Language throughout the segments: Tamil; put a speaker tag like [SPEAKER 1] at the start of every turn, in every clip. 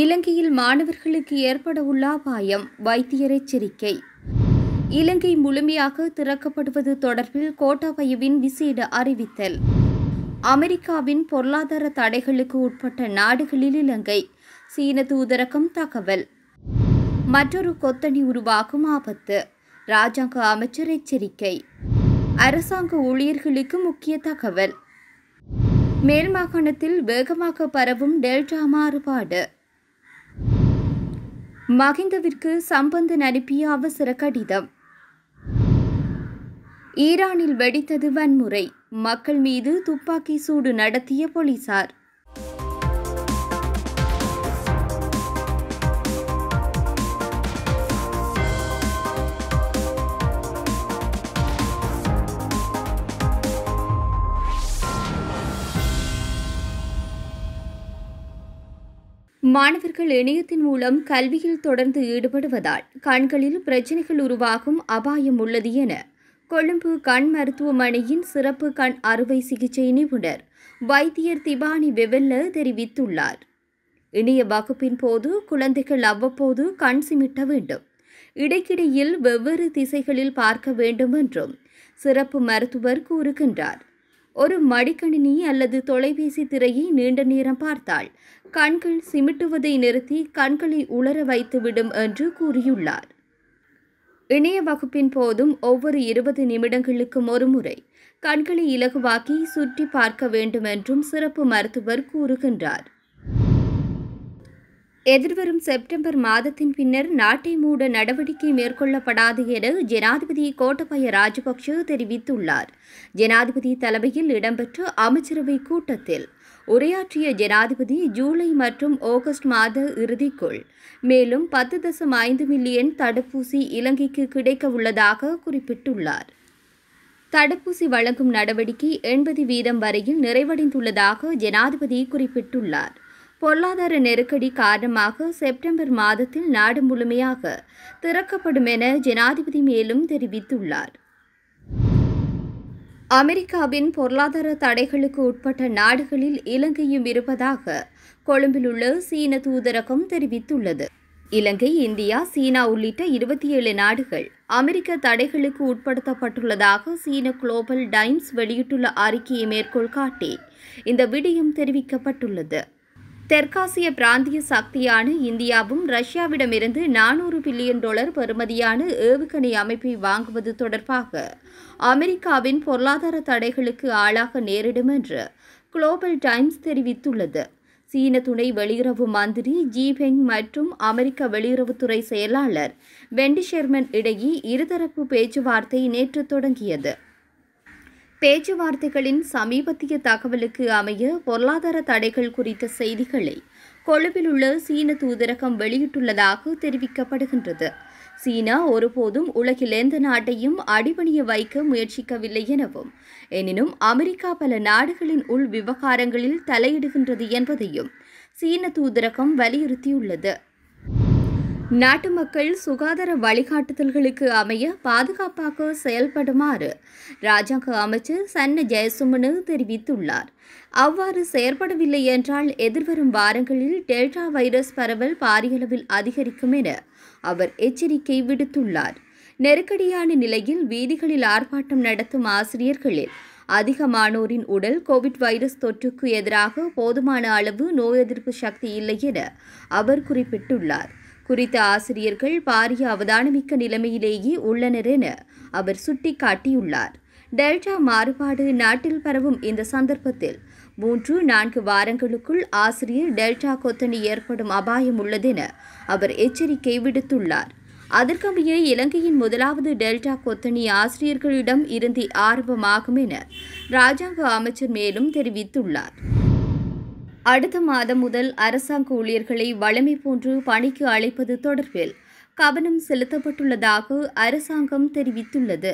[SPEAKER 1] இலங்கையில் மாணவர்களுக்கு ஏற்பட உள்ள அபாயம் வைத்தியர் எச்சரிக்கை இலங்கை முழுமையாக திறக்கப்படுவது தொடர்பில் கோட்டாபயவின் விசேட அறிவித்தல் அமெரிக்காவின் பொருளாதார தடைகளுக்கு உட்பட்ட நாடுகளில் இலங்கை சீன தூதரகம் தகவல் மற்றொரு கொத்தணி உருவாகும் ஆபத்து ராஜாங்க அமைச்சர் எச்சரிக்கை அரசாங்க ஊழியர்களுக்கு முக்கிய தகவல் மேல் மாகாணத்தில் வேகமாக பரவும் டெல்டா மாறுபாடு மகிந்தவிற்கு சம்பந்தன் அனுப்பிய அவசர கடிதம் ஈரானில் வெடித்தது வன்முறை மக்கள் மீது துப்பாக்கி சூடு நடத்திய போலீசார் மாணவர்கள் இணையத்தின் மூலம் கல்வியில் தொடர்ந்து ஈடுபடுவதால் கண்களில் பிரச்சினைகள் உருவாகும் அபாயம் உள்ளது என கொழும்பு கண் மருத்துவமனையின் சிறப்பு கண் அறுவை சிகிச்சை நிபுணர் வைத்தியர் திபானி வெவெல்ல தெரிவித்துள்ளார் இணைய வகுப்பின் போது குழந்தைகள் அவ்வப்போது கண் சிமிட்ட வேண்டும் இடைக்கிடையில் வெவ்வேறு திசைகளில் பார்க்க வேண்டும் என்றும் சிறப்பு மருத்துவர் கூறுகின்றார் ஒரு மடிக்கணினி அல்லது தொலைபேசி திரையை நீண்ட நேரம் பார்த்தால் கண்கள் சிமிட்டுவதை நிறுத்தி கண்களை உளர வைத்துவிடும் என்று கூறியுள்ளார் இணைய வகுப்பின் போதும் ஒவ்வொரு இருபது நிமிடங்களுக்கும் ஒருமுறை கண்களை இலகுவாக்கி சுற்றி பார்க்க வேண்டும் என்றும் சிறப்பு மருத்துவர் கூறுகின்றார் எதிர்வரும் செப்டம்பர் மாதத்தின் பின்னர் நாட்டை மூட நடவடிக்கை மேற்கொள்ளப்படாது என ஜனாதிபதி கோட்டபய ராஜபக்ஷ தெரிவித்துள்ளார் ஜனாதிபதி தலைமையில் இடம்பெற்ற அமைச்சரவை கூட்டத்தில் உரையாற்றிய ஜனாதிபதி ஜூலை மற்றும் ஆகஸ்ட் மாத இறுதிக்குள் மேலும் பத்து தசம் ஐந்து மில்லியன் தடுப்பூசி இலங்கைக்கு கிடைக்க உள்ளதாக குறிப்பிட்டுள்ளார் தடுப்பூசி வழங்கும் நடவடிக்கை எண்பது வீதம் வரையில் நிறைவடைந்துள்ளதாக ஜனாதிபதி குறிப்பிட்டுள்ளார் பொருளாதார நெருக்கடி காரணமாக செப்டம்பர் மாதத்தில் நாடு முழுமையாக திறக்கப்படும் என ஜனாதிபதி மேலும் தெரிவித்துள்ளார் அமெரிக்காவின் பொருளாதார தடைகளுக்கு உட்பட்ட நாடுகளில் இலங்கையும் இருப்பதாக கொழும்பில் உள்ள சீன தூதரகம் தெரிவித்துள்ளது இலங்கை இந்தியா சீனா உள்ளிட்ட இருபத்தி ஏழு நாடுகள் அமெரிக்க தடைகளுக்கு உட்படுத்தப்பட்டுள்ளதாக சீன குளோபல் டைம்ஸ் வெளியிட்டுள்ள அறிக்கையை மேற்கோள் காட்டி இந்த விடயம் தெரிவிக்கப்பட்டுள்ளது தெற்காசிய பிராந்திய சக்தியான இந்தியாவும் ரஷ்யாவிடமிருந்து நானூறு பில்லியன் டாலர் பெறுமதியான ஏவுகணை அமைப்பை வாங்குவது தொடர்பாக அமெரிக்காவின் பொருளாதார தடைகளுக்கு ஆளாக நேரிடும் என்று குளோபல் டைம்ஸ் தெரிவித்துள்ளது சீன துணை வெளியுறவு மந்திரி ஜி பெங் மற்றும் அமெரிக்க வெளியுறவுத்துறை செயலாளர் வெண்டி ஷெர்மன் இடையே இருதரப்பு பேச்சுவார்த்தை நேற்று தொடங்கியது பேச்சுவார்த்தைகளின் சமீபத்திய தகவலுக்கு அமைய பொருளாதார தடைகள் குறித்த செய்திகளை கொழும்பில் உள்ள சீன தூதரகம் வெளியிட்டுள்ளதாக தெரிவிக்கப்படுகின்றது சீனா ஒருபோதும் உலகில் எந்த நாட்டையும் அடிபணிய வைக்க முயற்சிக்கவில்லை எனவும் எனினும் அமெரிக்கா பல நாடுகளின் உள் விவகாரங்களில் தலையிடுகின்றது என்பதையும் சீன தூதரகம் வலியுறுத்தியுள்ளது நாட்டு மக்கள் சுகாதார வழிகாட்டுதல்களுக்கு அமைய பாதுகாப்பாக செயல்படுமாறு ராஜாங்க அமைச்சர் சன்ன ஜெயசுமனு தெரிவித்துள்ளார் அவ்வாறு செயற்படவில்லை என்றால் எதிர்வரும் வாரங்களில் டெல்டா வைரஸ் பரவல் பாரியளவில் அதிகரிக்கும் என அவர் எச்சரிக்கை விடுத்துள்ளார் நெருக்கடியான நிலையில் வீதிகளில் ஆர்ப்பாட்டம் நடத்தும் ஆசிரியர்களில் அதிகமானோரின் உடல் கோவிட் வைரஸ் தொற்றுக்கு எதிராக போதுமான அளவு நோய் எதிர்ப்பு சக்தி இல்லை என அவர் குறிப்பிட்டுள்ளார் குறித்த ஆசிரியர்கள் பாரிய அவதானமிக்க நிலைமையிலேயே உள்ளனர் என அவர் சுட்டிக்காட்டியுள்ளார் டெல்டா மாறுபாடு நாட்டில் பரவும் இந்த சந்தர்ப்பத்தில் மூன்று நான்கு வாரங்களுக்குள் ஆசிரியர் டெல்டா கொத்தணி ஏற்படும் அபாயம் உள்ளதென அவர் எச்சரிக்கை விடுத்துள்ளார் அதற்கமைய இலங்கையின் முதலாவது டெல்டா கொத்தணி ஆசிரியர்களிடம் இருந்து ஆரம்பமாகும் என ராஜாங்க அமைச்சர் மேலும் தெரிவித்துள்ளார் அடுத்த மாதம் முதல் அரசாங்க ஊழியர்களை வழமை போன்று பணிக்கு அழைப்பது தொடர்பில் கவனம் செலுத்தப்பட்டுள்ளதாக அரசாங்கம் தெரிவித்துள்ளது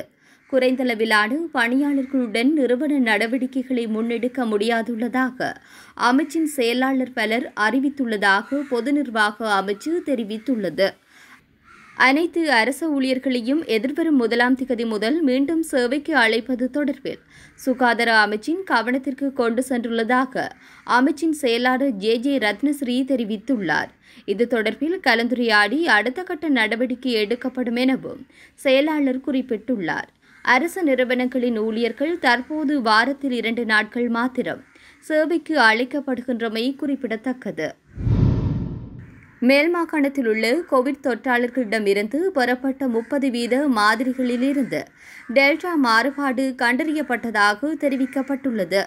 [SPEAKER 1] குறைந்தளவிலான பணியாளர்களுடன் நிறுவன நடவடிக்கைகளை முன்னெடுக்க முடியாதுள்ளதாக அமைச்சின் செயலாளர் பலர் அறிவித்துள்ளதாக பொது நிர்வாக அமைச்சு தெரிவித்துள்ளது அனைத்து அரச ஊழியர்களையும் எதிர்வரும் முதலாம் திகதி முதல் மீண்டும் சேவைக்கு அழைப்பது தொடர்பில் சுகாதார அமைச்சின் கவனத்திற்கு கொண்டு சென்றுள்ளதாக அமைச்சின் செயலாளர் ஜே ஜே ரத்னஸ்ரீ தெரிவித்துள்ளார் இது தொடர்பில் கலந்துரையாடி அடுத்த கட்ட நடவடிக்கை எடுக்கப்படும் எனவும் செயலாளர் குறிப்பிட்டுள்ளார் அரசு நிறுவனங்களின் ஊழியர்கள் தற்போது வாரத்தில் இரண்டு நாட்கள் மாத்திரம் சேவைக்கு அழைக்கப்படுகின்றமை குறிப்பிடத்தக்கது மேல் மாகாணத்தில் உள்ள கோவிட் தொற்றாளர்களிடமிருந்து பெறப்பட்ட முப்பது வீத மாதிரிகளிலிருந்து டெல்டா மாறுபாடு கண்டறியப்பட்டதாக தெரிவிக்கப்பட்டுள்ளது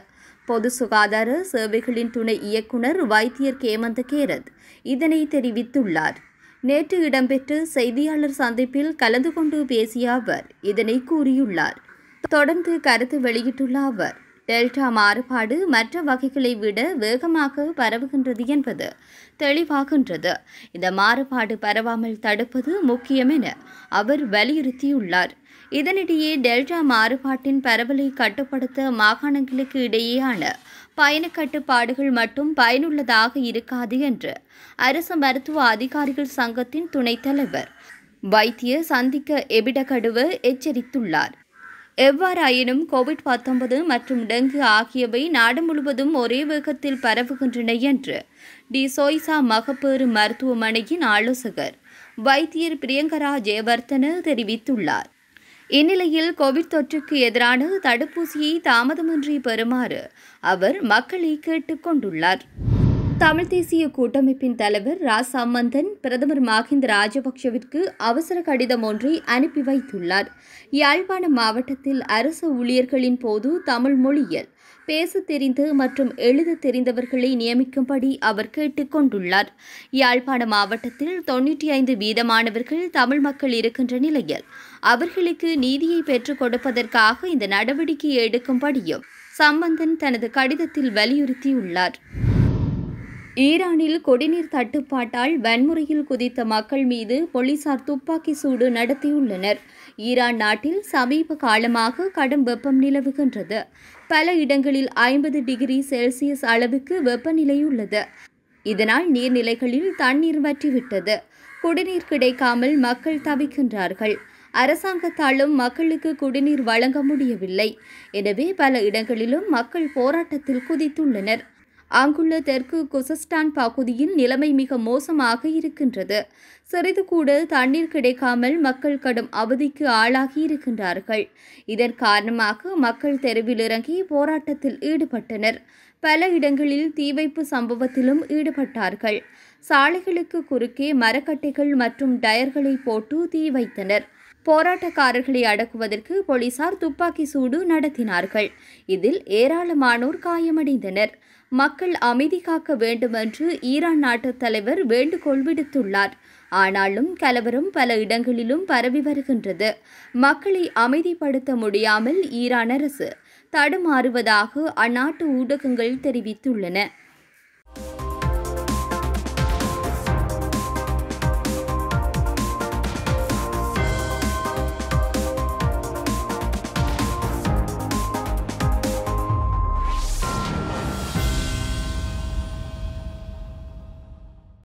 [SPEAKER 1] பொது சுகாதார சேவைகளின் துணை இயக்குநர் வைத்தியர் கேமந்த கேரத் இதனை தெரிவித்துள்ளார் நேற்று இடம்பெற்ற செய்தியாளர் சந்திப்பில் கலந்து கொண்டு பேசிய அவர் இதனை கூறியுள்ளார் தொடர்ந்து கருத்து வெளியிட்டுள்ள அவர் டெல்டா மாறுபாடு மற்ற வகைகளை விட வேகமாக பரவுகின்றது என்பது தெளிவாகின்றது இந்த மாறுபாடு பரவாமல் தடுப்பது முக்கியம் என அவர் வலியுறுத்தியுள்ளார் இதனிடையே டெல்டா மாறுபாட்டின் பரவலை கட்டுப்படுத்த மாகாணங்களுக்கு இடையேயான பயண கட்டுப்பாடுகள் மட்டும் பயனுள்ளதாக இருக்காது என்று அரசு மருத்துவ அதிகாரிகள் சங்கத்தின் துணைத் தலைவர் வைத்திய சந்திக்க எபிடகடுவ எச்சரித்துள்ளார் எவ்வாறாயினும் கோவிட் பத்தொன்பது மற்றும் டெங்கு ஆகியவை நாடு முழுவதும் ஒரே வேகத்தில் பரவுகின்றன என்று டி சோய்சா மகப்பேறு மருத்துவமனையின் ஆலோசகர் வைத்தியர் பிரியங்கரா ஜெயவர்தன தெரிவித்துள்ளார் இந்நிலையில் கோவிட் தொற்றுக்கு எதிரான தடுப்பூசியை தாமதமின்றி பெறுமாறு அவர் மக்களை கேட்டுக்கொண்டுள்ளார் தமிழ் தேசிய கூட்டமைப்பின் தலைவர் ரா சம்பந்தன் பிரதமர் மஹிந்த ராஜபக்ஷவிற்கு அவசர கடிதம் ஒன்றை அனுப்பி வைத்துள்ளார் யாழ்ப்பாண மாவட்டத்தில் அரசு ஊழியர்களின் போது தமிழ் மொழியில் பேச தெரிந்து மற்றும் எழுத தெரிந்தவர்களை நியமிக்கும்படி அவர் கேட்டுக்கொண்டுள்ளார் யாழ்ப்பாண மாவட்டத்தில் தொன்னூற்றி ஐந்து வீதமானவர்கள் தமிழ் மக்கள் இருக்கின்ற நிலையில் அவர்களுக்கு நீதியை பெற்றுக் கொடுப்பதற்காக இந்த நடவடிக்கை எடுக்கும்படியும் சம்பந்தன் தனது கடிதத்தில் வலியுறுத்தியுள்ளார் ஈரானில் குடிநீர் தட்டுப்பாட்டால் வன்முறையில் குதித்த மக்கள் மீது போலீசார் துப்பாக்கி சூடு நடத்தியுள்ளனர் ஈரான் நாட்டில் சமீப காலமாக கடும் வெப்பம் நிலவுகின்றது பல இடங்களில் ஐம்பது டிகிரி செல்சியஸ் அளவுக்கு வெப்பநிலை உள்ளது இதனால் நீர்நிலைகளில் தண்ணீர் வற்றிவிட்டது குடிநீர் கிடைக்காமல் மக்கள் தவிக்கின்றார்கள் அரசாங்கத்தாலும் மக்களுக்கு குடிநீர் வழங்க முடியவில்லை எனவே பல இடங்களிலும் மக்கள் போராட்டத்தில் குதித்துள்ளனர் அங்குள்ள தெற்கு குசஸ்டான் பகுதியில் நிலைமை மிக மோசமாக இருக்கின்றது சிறிது கூட தண்ணீர் கிடைக்காமல் மக்கள் கடும் அவதிக்கு ஆளாகி இருக்கின்றார்கள் இதன் காரணமாக மக்கள் தெருவில் இறங்கி போராட்டத்தில் ஈடுபட்டனர் பல இடங்களில் தீவைப்பு சம்பவத்திலும் ஈடுபட்டார்கள் சாலைகளுக்கு குறுக்கே மரக்கட்டைகள் மற்றும் டயர்களை போட்டு தீ வைத்தனர் போராட்டக்காரர்களை அடக்குவதற்கு போலீசார் துப்பாக்கி சூடு நடத்தினார்கள் இதில் ஏராளமானோர் காயமடைந்தனர் மக்கள் அமைதி காக்க வேண்டுமென்று ஈரான் நாட்டு தலைவர் வேண்டுகோள் விடுத்துள்ளார் ஆனாலும் கலவரம் பல இடங்களிலும் பரவி வருகின்றது மக்களை அமைதிப்படுத்த முடியாமல் ஈரான் அரசு தடுமாறுவதாக அந்நாட்டு ஊடகங்கள் தெரிவித்துள்ளன